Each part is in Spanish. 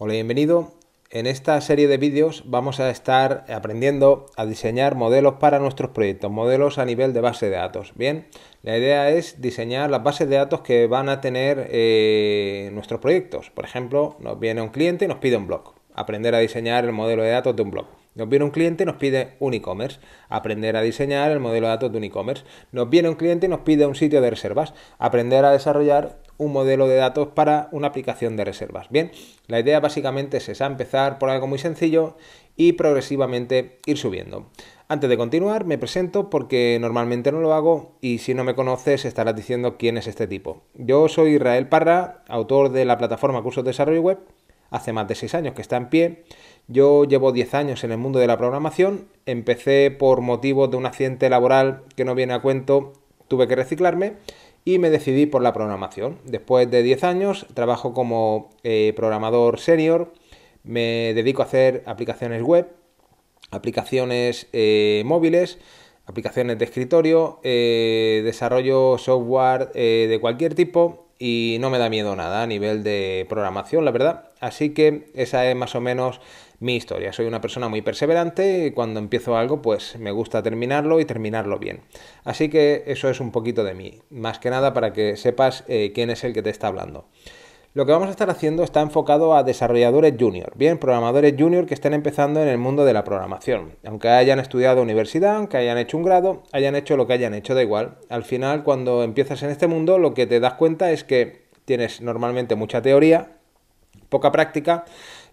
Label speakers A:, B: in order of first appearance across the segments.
A: Hola, bienvenido. En esta serie de vídeos vamos a estar aprendiendo a diseñar modelos para nuestros proyectos, modelos a nivel de base de datos. Bien, la idea es diseñar las bases de datos que van a tener eh, nuestros proyectos. Por ejemplo, nos viene un cliente y nos pide un blog. Aprender a diseñar el modelo de datos de un blog. Nos viene un cliente y nos pide un e-commerce. Aprender a diseñar el modelo de datos de un e-commerce. Nos viene un cliente y nos pide un sitio de reservas. Aprender a desarrollar un modelo de datos para una aplicación de reservas. Bien, la idea básicamente es empezar por algo muy sencillo y progresivamente ir subiendo. Antes de continuar, me presento porque normalmente no lo hago y si no me conoces estarás diciendo quién es este tipo. Yo soy Israel Parra, autor de la plataforma Cursos de Desarrollo Web, hace más de seis años que está en pie. Yo llevo 10 años en el mundo de la programación, empecé por motivos de un accidente laboral que no viene a cuento, tuve que reciclarme y me decidí por la programación. Después de 10 años trabajo como eh, programador senior, me dedico a hacer aplicaciones web, aplicaciones eh, móviles, aplicaciones de escritorio, eh, desarrollo software de cualquier tipo y no me da miedo nada a nivel de programación, la verdad. Así que esa es más o menos mi historia. Soy una persona muy perseverante y cuando empiezo algo pues me gusta terminarlo y terminarlo bien. Así que eso es un poquito de mí, más que nada para que sepas eh, quién es el que te está hablando. Lo que vamos a estar haciendo está enfocado a desarrolladores junior, bien, programadores junior que estén empezando en el mundo de la programación. Aunque hayan estudiado universidad, aunque hayan hecho un grado, hayan hecho lo que hayan hecho, da igual. Al final, cuando empiezas en este mundo, lo que te das cuenta es que tienes normalmente mucha teoría, poca práctica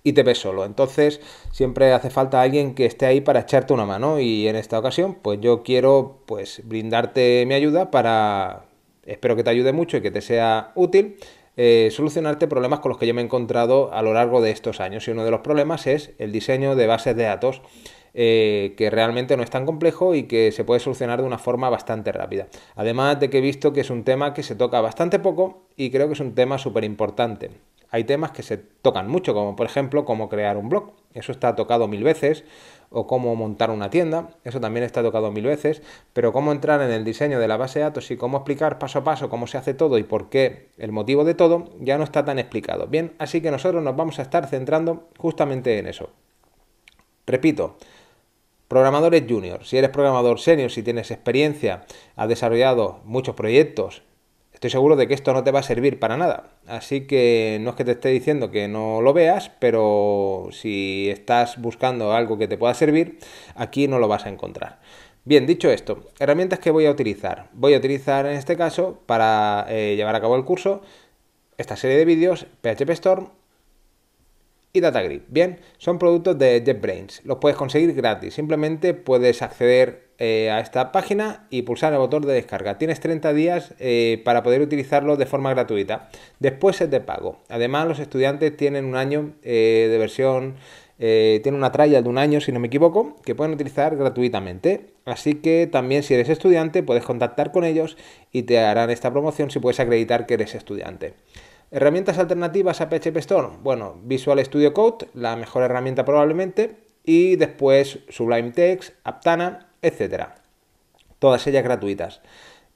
A: y te ves solo. Entonces siempre hace falta alguien que esté ahí para echarte una mano y en esta ocasión pues yo quiero pues brindarte mi ayuda para, espero que te ayude mucho y que te sea útil. Eh, solucionarte problemas con los que yo me he encontrado a lo largo de estos años y uno de los problemas es el diseño de bases de datos eh, que realmente no es tan complejo y que se puede solucionar de una forma bastante rápida. Además de que he visto que es un tema que se toca bastante poco y creo que es un tema súper importante hay temas que se tocan mucho, como por ejemplo cómo crear un blog. Eso está tocado mil veces. O cómo montar una tienda. Eso también está tocado mil veces. Pero cómo entrar en el diseño de la base de datos y cómo explicar paso a paso cómo se hace todo y por qué el motivo de todo ya no está tan explicado. Bien, así que nosotros nos vamos a estar centrando justamente en eso. Repito, programadores junior. Si eres programador senior, si tienes experiencia, has desarrollado muchos proyectos Estoy seguro de que esto no te va a servir para nada. Así que no es que te esté diciendo que no lo veas, pero si estás buscando algo que te pueda servir, aquí no lo vas a encontrar. Bien, dicho esto, herramientas que voy a utilizar. Voy a utilizar en este caso para eh, llevar a cabo el curso esta serie de vídeos, PHP y DataGrid. Bien, son productos de JetBrains. Los puedes conseguir gratis. Simplemente puedes acceder eh, a esta página y pulsar el botón de descarga. Tienes 30 días eh, para poder utilizarlo de forma gratuita. Después es de pago. Además, los estudiantes tienen un año eh, de versión. tienen una trial de un año, si no me equivoco, que pueden utilizar gratuitamente. Así que también si eres estudiante puedes contactar con ellos y te harán esta promoción si puedes acreditar que eres estudiante. Herramientas alternativas a PHP Bueno, Visual Studio Code, la mejor herramienta probablemente, y después Sublime Text, Aptana, etc. Todas ellas gratuitas.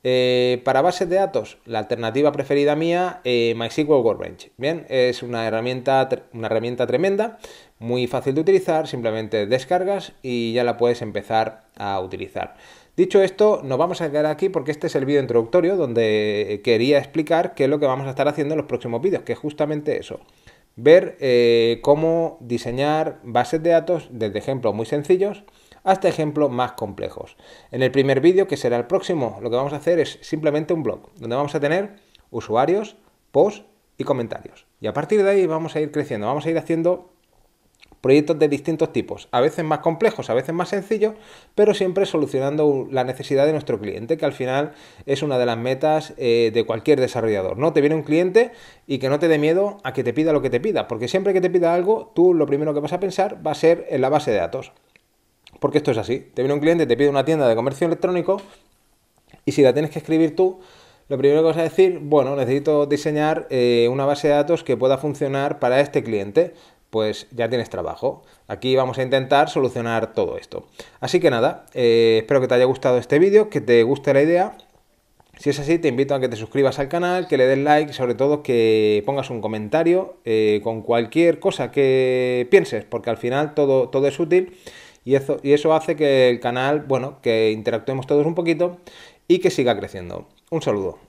A: Eh, para bases de datos, la alternativa preferida mía, eh, MySQL Workbench. Bien, es una herramienta, una herramienta tremenda, muy fácil de utilizar, simplemente descargas y ya la puedes empezar a utilizar. Dicho esto, nos vamos a quedar aquí porque este es el vídeo introductorio donde eh, quería explicar qué es lo que vamos a estar haciendo en los próximos vídeos, que es justamente eso. Ver eh, cómo diseñar bases de datos desde ejemplos muy sencillos hasta ejemplos más complejos. En el primer vídeo, que será el próximo, lo que vamos a hacer es simplemente un blog, donde vamos a tener usuarios, posts y comentarios. Y a partir de ahí vamos a ir creciendo, vamos a ir haciendo Proyectos de distintos tipos, a veces más complejos, a veces más sencillos, pero siempre solucionando la necesidad de nuestro cliente, que al final es una de las metas eh, de cualquier desarrollador. No te viene un cliente y que no te dé miedo a que te pida lo que te pida, porque siempre que te pida algo, tú lo primero que vas a pensar va a ser en la base de datos. Porque esto es así. Te viene un cliente, te pide una tienda de comercio electrónico y si la tienes que escribir tú, lo primero que vas a decir, bueno, necesito diseñar eh, una base de datos que pueda funcionar para este cliente pues ya tienes trabajo. Aquí vamos a intentar solucionar todo esto. Así que nada, eh, espero que te haya gustado este vídeo, que te guste la idea. Si es así, te invito a que te suscribas al canal, que le des like y sobre todo que pongas un comentario eh, con cualquier cosa que pienses, porque al final todo, todo es útil y eso, y eso hace que el canal, bueno, que interactuemos todos un poquito y que siga creciendo. Un saludo.